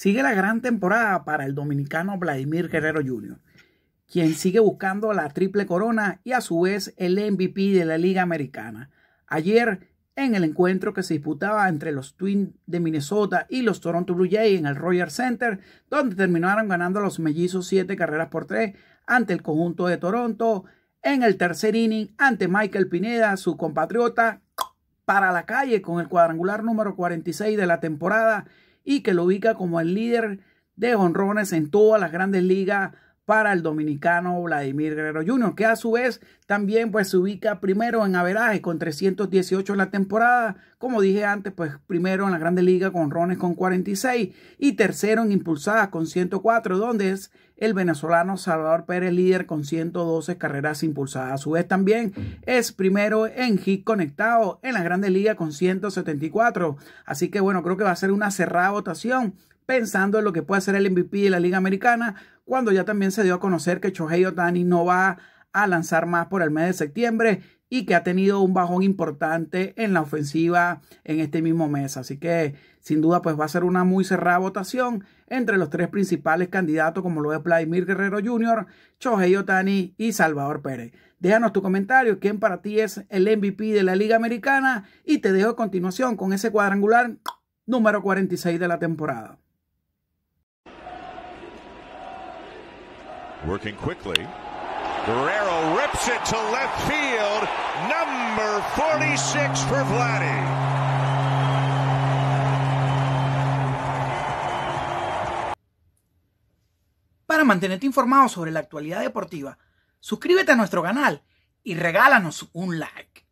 Sigue la gran temporada para el dominicano Vladimir Guerrero Jr., quien sigue buscando la triple corona y a su vez el MVP de la Liga Americana. Ayer, en el encuentro que se disputaba entre los Twins de Minnesota y los Toronto Blue Jays en el Rogers Center, donde terminaron ganando los mellizos siete carreras por tres ante el conjunto de Toronto. En el tercer inning, ante Michael Pineda, su compatriota, para la calle con el cuadrangular número 46 de la temporada y que lo ubica como el líder de jonrones en todas las grandes ligas para el dominicano Vladimir Guerrero Jr., que a su vez también pues se ubica primero en averaje con 318 en la temporada, como dije antes, pues primero en la Grande Liga con rones con 46 y tercero en impulsadas con 104, donde es el venezolano Salvador Pérez líder con 112 carreras impulsadas. A su vez también es primero en hit conectado en la Grande Liga con 174. Así que bueno, creo que va a ser una cerrada votación pensando en lo que puede ser el MVP de la Liga Americana, cuando ya también se dio a conocer que Shohei Otani no va a lanzar más por el mes de septiembre y que ha tenido un bajón importante en la ofensiva en este mismo mes. Así que sin duda pues va a ser una muy cerrada votación entre los tres principales candidatos como lo es Vladimir Guerrero Jr., Shohei Otani y Salvador Pérez. Déjanos tu comentario, quién para ti es el MVP de la Liga Americana y te dejo a continuación con ese cuadrangular número 46 de la temporada. Para mantenerte informado sobre la actualidad deportiva, suscríbete a nuestro canal y regálanos un like.